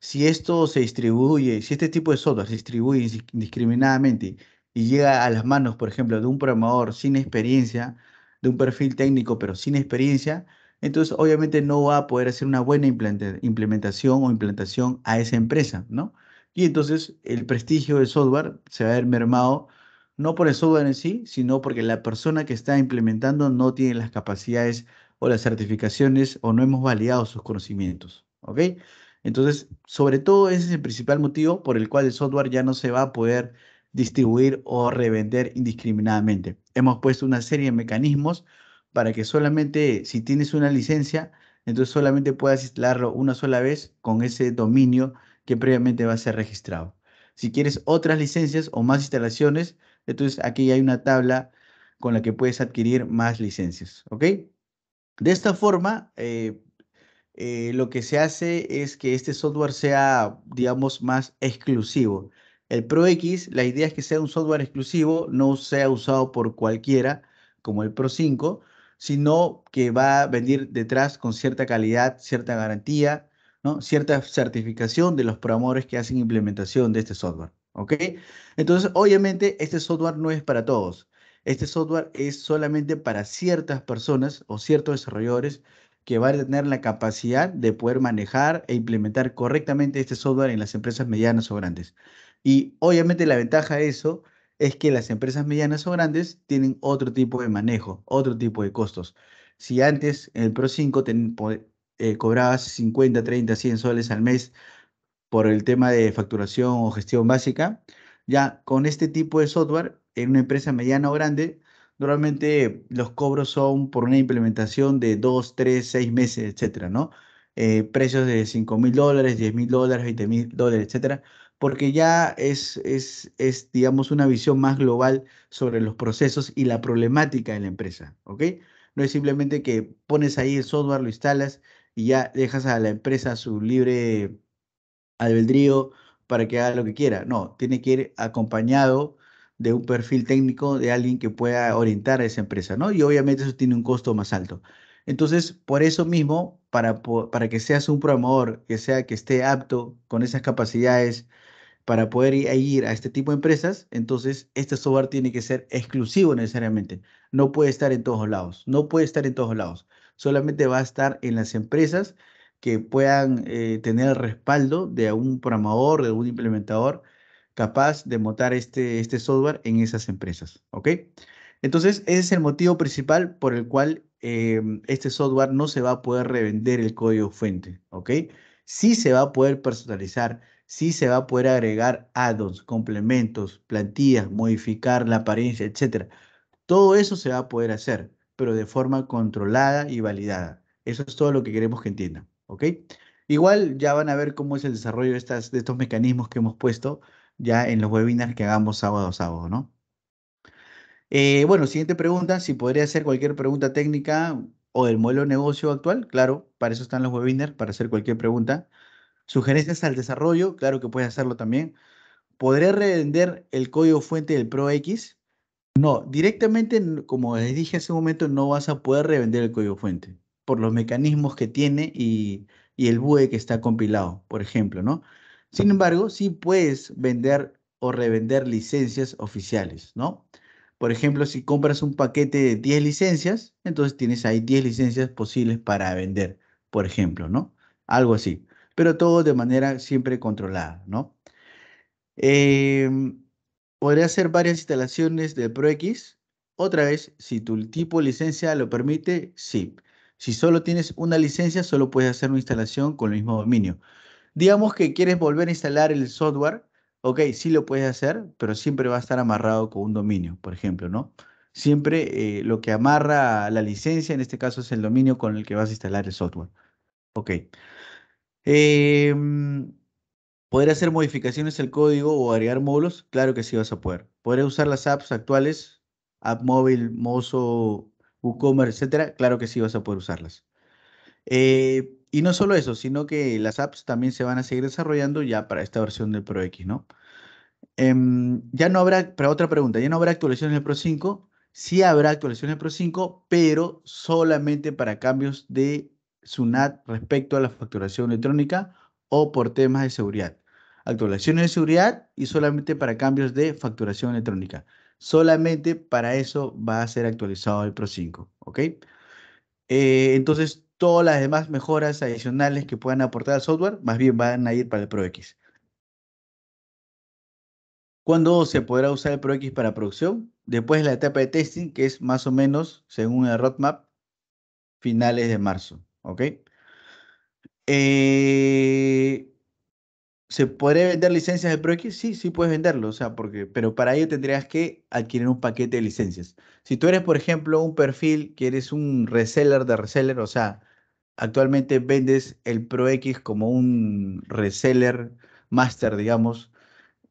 si esto se distribuye, si este tipo de software se distribuye indiscriminadamente y llega a las manos, por ejemplo, de un programador sin experiencia, de un perfil técnico pero sin experiencia, entonces obviamente no va a poder hacer una buena implementación o implantación a esa empresa, ¿no? Y entonces el prestigio del software se va a ver mermado, no por el software en sí, sino porque la persona que está implementando no tiene las capacidades o las certificaciones o no hemos validado sus conocimientos, ¿ok? Entonces, sobre todo ese es el principal motivo por el cual el software ya no se va a poder distribuir o revender indiscriminadamente. Hemos puesto una serie de mecanismos para que solamente si tienes una licencia, entonces solamente puedas instalarlo una sola vez con ese dominio que previamente va a ser registrado. Si quieres otras licencias o más instalaciones, entonces aquí hay una tabla con la que puedes adquirir más licencias, ¿ok? De esta forma, eh, eh, lo que se hace es que este software sea, digamos, más exclusivo. El Pro X, la idea es que sea un software exclusivo, no sea usado por cualquiera, como el Pro 5, sino que va a venir detrás con cierta calidad, cierta garantía, cierta certificación de los programadores que hacen implementación de este software. ¿ok? Entonces, obviamente, este software no es para todos. Este software es solamente para ciertas personas o ciertos desarrolladores que va a tener la capacidad de poder manejar e implementar correctamente este software en las empresas medianas o grandes. Y obviamente la ventaja de eso es que las empresas medianas o grandes tienen otro tipo de manejo, otro tipo de costos. Si antes en el Pro 5 ten, eh, cobrabas 50, 30, 100 soles al mes por el tema de facturación o gestión básica, ya con este tipo de software en una empresa mediana o grande normalmente los cobros son por una implementación de dos, tres, seis meses, etcétera, ¿no? Eh, precios de 5 mil dólares, 10 mil dólares, 20 mil dólares, etcétera, porque ya es, es, es, digamos, una visión más global sobre los procesos y la problemática de la empresa, ¿ok? No es simplemente que pones ahí el software, lo instalas y ya dejas a la empresa su libre albedrío para que haga lo que quiera. No, tiene que ir acompañado de un perfil técnico de alguien que pueda orientar a esa empresa, ¿no? Y obviamente eso tiene un costo más alto. Entonces, por eso mismo, para, para que seas un programador, que sea que esté apto con esas capacidades para poder ir a este tipo de empresas, entonces este software tiene que ser exclusivo necesariamente. No puede estar en todos lados, no puede estar en todos lados. Solamente va a estar en las empresas que puedan eh, tener respaldo de un programador, de un implementador capaz de montar este, este software en esas empresas. ¿Ok? Entonces, ese es el motivo principal por el cual em, este software no se va a poder revender el código fuente. ¿Ok? Sí se va a poder personalizar, sí se va a poder agregar add-ons, complementos, plantillas, modificar la apariencia, etc. Todo eso se va a poder hacer, pero de forma controlada y validada. Eso es todo lo que queremos que entiendan. ¿Ok? Igual ya van a ver cómo es el desarrollo de, estas, de estos mecanismos que hemos puesto ya en los webinars que hagamos sábado a sábado, ¿no? Eh, bueno, siguiente pregunta, si podría hacer cualquier pregunta técnica o del modelo de negocio actual, claro, para eso están los webinars, para hacer cualquier pregunta. Sugerencias al desarrollo, claro que puedes hacerlo también. ¿Podré revender el código fuente del PRO X? No, directamente, como les dije hace un momento, no vas a poder revender el código fuente por los mecanismos que tiene y, el BUE que está compilado, por ejemplo, ¿no? Sin embargo, sí puedes vender o revender licencias oficiales, ¿no? Por ejemplo, si compras un paquete de 10 licencias, entonces tienes ahí 10 licencias posibles para vender, por ejemplo, ¿no? Algo así. Pero todo de manera siempre controlada, ¿no? Eh, podría hacer varias instalaciones de ProX. Otra vez, si tu tipo de licencia lo permite, sí. Si solo tienes una licencia, solo puedes hacer una instalación con el mismo dominio. Digamos que quieres volver a instalar el software, ok, sí lo puedes hacer, pero siempre va a estar amarrado con un dominio, por ejemplo, ¿no? Siempre eh, lo que amarra la licencia, en este caso es el dominio con el que vas a instalar el software. Ok. Em, ¿Poder hacer modificaciones al código o agregar módulos? Claro que sí vas a poder. ¿Poder usar las apps actuales? App móvil, Mozo, WooCommerce, etcétera. Claro que sí vas a poder usarlas. Eh, y no solo eso, sino que las apps también se van a seguir desarrollando ya para esta versión del Pro X, ¿no? Em, ya no habrá, para otra pregunta, ya no habrá actualizaciones el Pro 5, sí habrá actualizaciones del Pro 5, pero solamente para cambios de SUNAT respecto a la facturación electrónica o por temas de seguridad. Actualizaciones de seguridad y solamente para cambios de facturación electrónica. Solamente para eso va a ser actualizado el Pro 5, ¿ok? Eh, entonces, todas las demás mejoras adicionales que puedan aportar al software, más bien van a ir para el ProX. ¿Cuándo se podrá usar el ProX para producción? Después de la etapa de testing, que es más o menos, según el roadmap, finales de marzo. ¿Ok? Eh, ¿Se puede vender licencias de ProX? Sí, sí puedes venderlo, o sea, porque, pero para ello tendrías que adquirir un paquete de licencias. Si tú eres, por ejemplo, un perfil que eres un reseller de reseller, o sea, actualmente vendes el Pro X como un reseller master, digamos,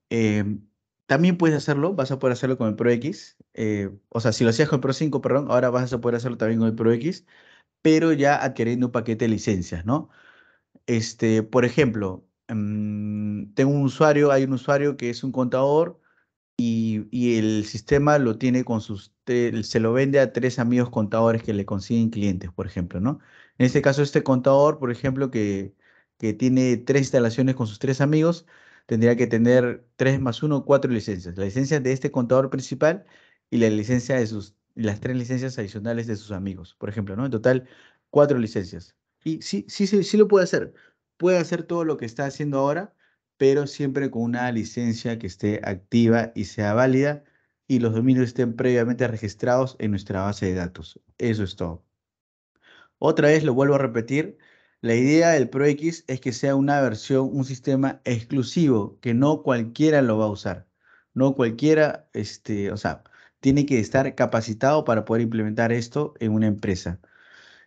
em, también puedes hacerlo, vas a poder hacerlo con el Pro X. Eh, o sea, si lo hacías con el Pro 5, perdón, ahora vas a poder hacerlo también con el Pro X, pero ya adquiriendo un paquete de licencias, ¿no? Este, por ejemplo, em, tengo un usuario, hay un usuario que es un contador y, el sistema lo tiene con sus, se lo vende a tres amigos contadores que le consiguen clientes, por ejemplo, ¿no? En este caso, este contador, por ejemplo, que, tiene tres instalaciones con sus tres amigos, tendría que tener tres más uno, cuatro licencias. La licencia de este contador principal y la licencia de sus, las tres licencias adicionales de sus amigos, por ejemplo, ¿no? En total, cuatro licencias. Y sí, sí, sí, sí lo puede hacer. Puede hacer todo lo que está haciendo ahora, pero siempre con una licencia que esté activa y sea válida y los dominios estén previamente registrados en nuestra base de datos. Eso es todo. Otra vez lo vuelvo a repetir, la idea del PRO-X es que sea una versión, un sistema exclusivo, que no cualquiera lo va a usar. No cualquiera, este, o sea, tiene que estar capacitado para poder implementar esto en una empresa.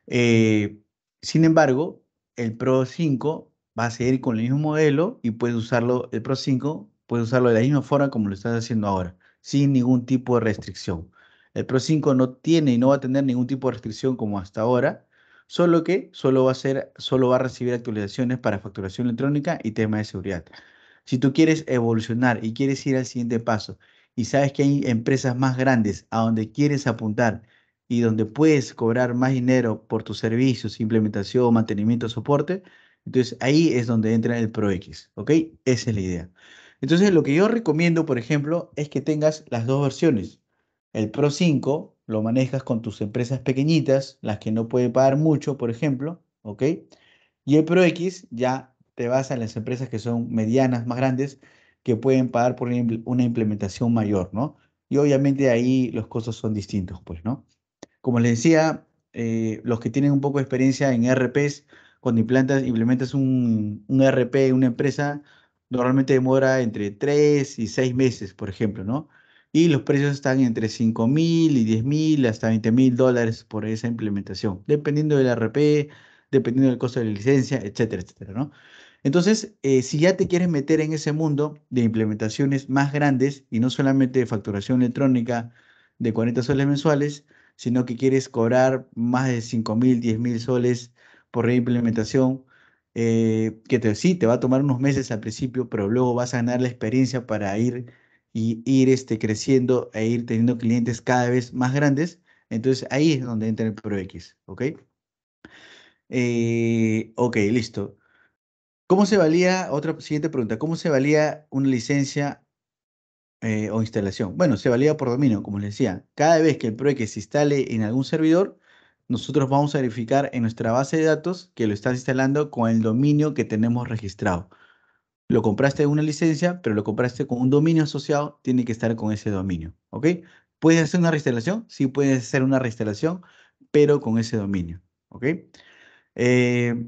Eh, sin embargo, el Pro 5 va a seguir con el mismo modelo y puedes usarlo, el Pro 5 puedes usarlo de la misma forma como lo estás haciendo ahora, sin ningún tipo de restricción. El Pro 5 no tiene y no va a tener ningún tipo de restricción como hasta ahora solo que solo va a, ser, solo va a recibir actualizaciones para facturación electrónica y tema de seguridad. Si tú quieres evolucionar y quieres ir al siguiente paso y sabes que hay empresas más grandes a donde quieres apuntar y donde puedes cobrar más dinero por tus servicios, implementación, mantenimiento, soporte, entonces ahí es donde entra el ProX, ¿ok? Esa es la idea. Entonces lo que yo recomiendo, por ejemplo, es que tengas las dos versiones. El Pro 5 lo manejas con tus empresas pequeñitas, las que no pueden pagar mucho, por ejemplo, ¿ok? Y el Pro X ya te vas en las empresas que son medianas, más grandes, que pueden pagar por una implementación mayor, ¿no? Y obviamente ahí los costos son distintos, pues, ¿no? Como les decía, eh, los que tienen un poco de experiencia en e RPs, cuando implantas, implementas un, un e RP en una empresa, normalmente demora entre 3 y 6 meses, por ejemplo, ¿no? y los precios están entre 5.000 mil y 10.000 mil hasta 20.000 mil dólares por esa implementación, dependiendo del RP, dependiendo del costo de la licencia, etcétera, etcétera, ¿no? Entonces, eh, si ya te quieres meter en ese mundo de implementaciones más grandes y no solamente de facturación electrónica de 40 soles mensuales, sino que quieres cobrar más de 5.000, mil, mil soles por reimplementación, eh, que te, sí, te va a tomar unos meses al principio, pero luego vas a ganar la experiencia para ir y ir este, creciendo e ir teniendo clientes cada vez más grandes. Entonces ahí es donde entra el ProX, eh, ¿ok? listo. ¿Cómo se valía, otra siguiente pregunta, cómo se valía una licencia eh, o instalación? Bueno, se valía por dominio, como les decía. Cada vez que el ProX se instale en algún servidor, nosotros vamos a verificar en nuestra base de datos que lo estás instalando con el dominio que tenemos registrado. Lo compraste una licencia, pero lo compraste con un dominio asociado, tiene que estar con ese dominio, ¿ok? ¿Puedes hacer una reinstalación? Sí, puedes hacer una reinstalación, pero con ese dominio, ¿ok? Eh,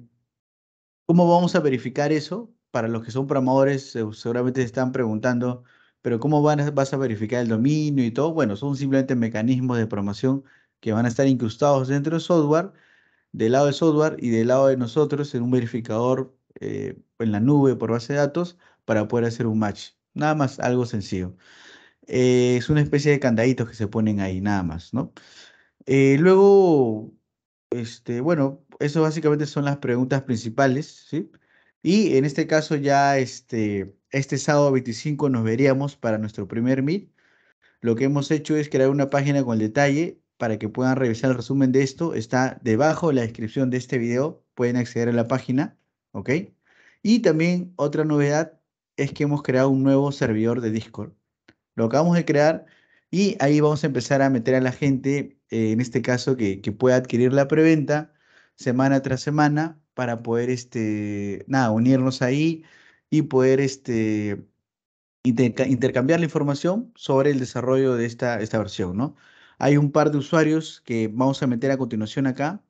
¿Cómo vamos a verificar eso? Para los que son programadores, eh, seguramente se están preguntando, pero ¿cómo vas a verificar el dominio y todo? Bueno, son simplemente mecanismos de programación que van a estar incrustados dentro del software, del lado del software y del lado de nosotros en un verificador eh, en la nube, por base de datos, para poder hacer un match. Nada más, algo sencillo. Eh, es una especie de candaditos que se ponen ahí, nada más, ¿no? Eh, luego, este, bueno, eso básicamente son las preguntas principales, ¿sí? Y en este caso ya este, este sábado 25 nos veríamos para nuestro primer meet. Lo que hemos hecho es crear una página con el detalle para que puedan revisar el resumen de esto. Está debajo la descripción de este video, pueden acceder a la página. ¿ok? Y también otra novedad es que hemos creado un nuevo servidor de Discord. Lo acabamos de crear y ahí vamos a empezar a meter a la gente, eh, en este caso, que, pueda adquirir la preventa semana tras semana para poder, este, nada, unirnos ahí y poder, este, intercambiar la información sobre el desarrollo de esta, esta versión, ¿no? Hay un par de usuarios que vamos a meter a continuación acá,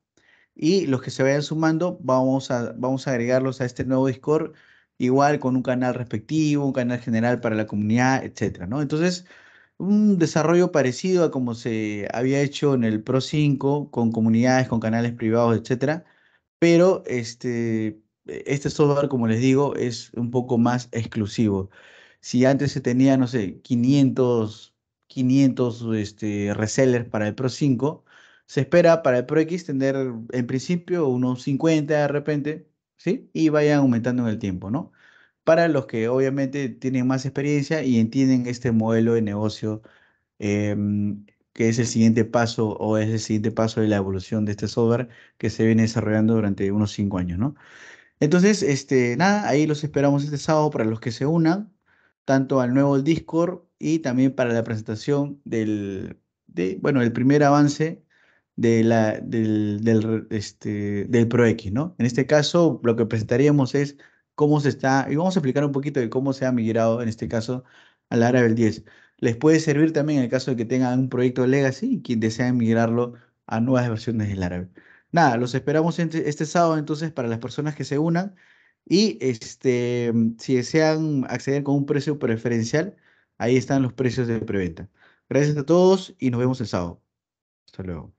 y los que se vayan sumando vamos a, vamos a agregarlos a este nuevo Discord, igual con un canal respectivo, un canal general para la comunidad, etc. ¿no? Entonces, un desarrollo parecido a como se había hecho en el Pro 5 con comunidades, con canales privados, etc. pero este este software, como les digo, es un poco más exclusivo. Si antes se tenía, no sé, 500 500 este, resellers para el Pro 5, se espera para el Pro X tener en principio unos 50 de repente, ¿sí? Y vayan aumentando en el tiempo, ¿no? Para los que obviamente tienen más experiencia y entienden este modelo de negocio, em, que es el siguiente paso o es el siguiente paso de la evolución de este software que se viene desarrollando durante unos 5 años, ¿no? Entonces, este, nada, ahí los esperamos este sábado para los que se unan, tanto al nuevo Discord y también para la presentación del, de, bueno, el primer avance de la, del, este, del ProX, ¿no? En este caso, lo que presentaríamos es cómo se está, y vamos a explicar un poquito de cómo se ha migrado, en este caso, al Árabe Laravel 10. Les puede servir también en el caso de que tengan un proyecto legacy y que deseen migrarlo a nuevas versiones del Árabe Nada, los esperamos este, este sábado entonces para las personas que se unan y este, si desean acceder con un precio preferencial, ahí están los precios de preventa. Gracias a todos y nos vemos el sábado. Hasta luego.